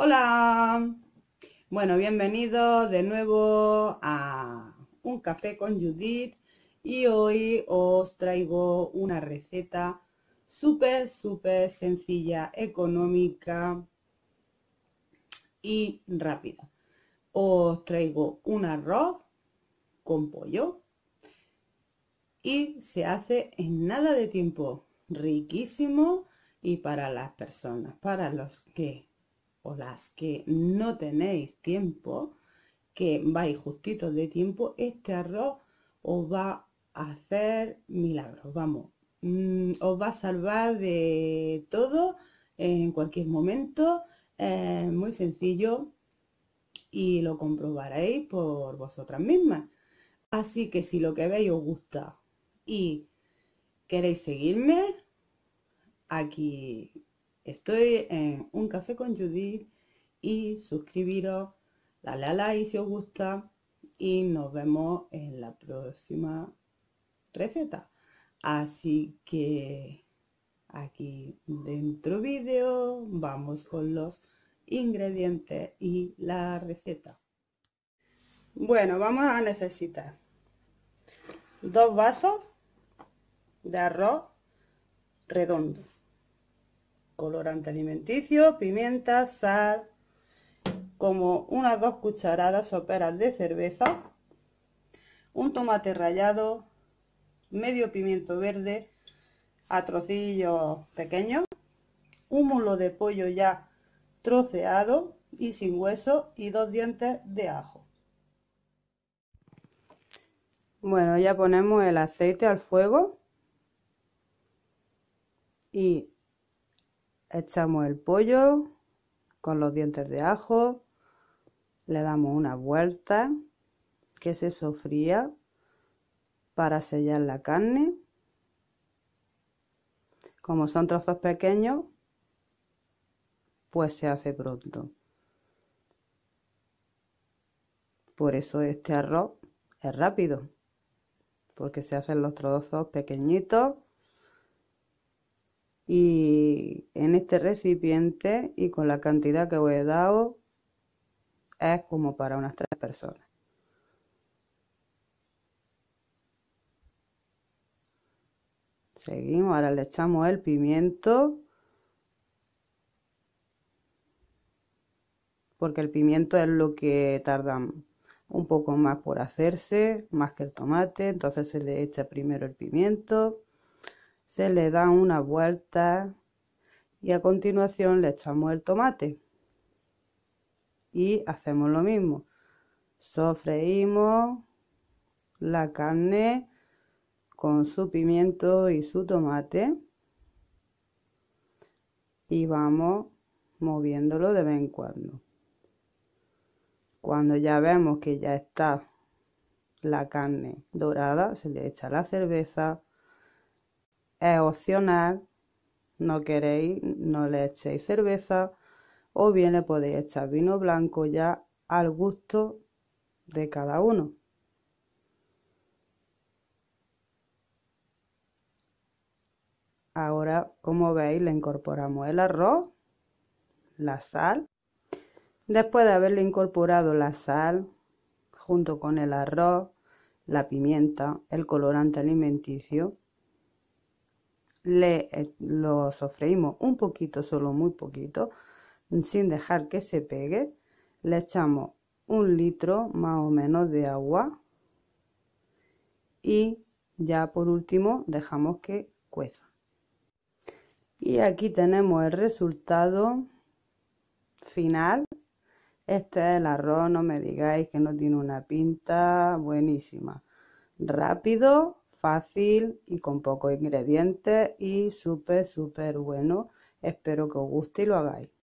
Hola, bueno, bienvenidos de nuevo a un café con Judith y hoy os traigo una receta súper, súper sencilla, económica y rápida. Os traigo un arroz con pollo y se hace en nada de tiempo, riquísimo y para las personas, para los que las que no tenéis tiempo, que vais justitos de tiempo, este arroz os va a hacer milagros, vamos, mm, os va a salvar de todo en cualquier momento, muy sencillo y lo comprobaréis por vosotras mismas. Así que si lo que veis os gusta y queréis seguirme, aquí Estoy en Un Café con Judith y suscribiros, dale a like si os gusta y nos vemos en la próxima receta. Así que aquí dentro vídeo vamos con los ingredientes y la receta. Bueno, vamos a necesitar dos vasos de arroz redondo colorante alimenticio, pimienta, sal, como unas dos cucharadas soperas de cerveza, un tomate rallado, medio pimiento verde a trocillos pequeños, un mulo de pollo ya troceado y sin hueso y dos dientes de ajo. Bueno, ya ponemos el aceite al fuego y echamos el pollo con los dientes de ajo, le damos una vuelta que se sofría para sellar la carne. Como son trozos pequeños, pues se hace pronto. Por eso este arroz es rápido, porque se hacen los trozos pequeñitos y en este recipiente y con la cantidad que os he dado es como para unas tres personas. Seguimos, ahora le echamos el pimiento. Porque el pimiento es lo que tarda un poco más por hacerse, más que el tomate. Entonces se le echa primero el pimiento se le da una vuelta y a continuación le echamos el tomate. Y hacemos lo mismo. Sofreímos la carne con su pimiento y su tomate y vamos moviéndolo de vez en cuando. Cuando ya vemos que ya está la carne dorada, se le echa la cerveza es opcional, no queréis, no le echéis cerveza o bien le podéis echar vino blanco ya al gusto de cada uno. Ahora, como veis, le incorporamos el arroz, la sal. Después de haberle incorporado la sal junto con el arroz, la pimienta, el colorante alimenticio, le, eh, lo sofreímos un poquito, solo muy poquito, sin dejar que se pegue. Le echamos un litro más o menos de agua y ya por último dejamos que cueza. Y aquí tenemos el resultado final. Este es el arroz, no me digáis que no tiene una pinta buenísima. Rápido, fácil y con pocos ingredientes y súper, súper bueno. Espero que os guste y lo hagáis.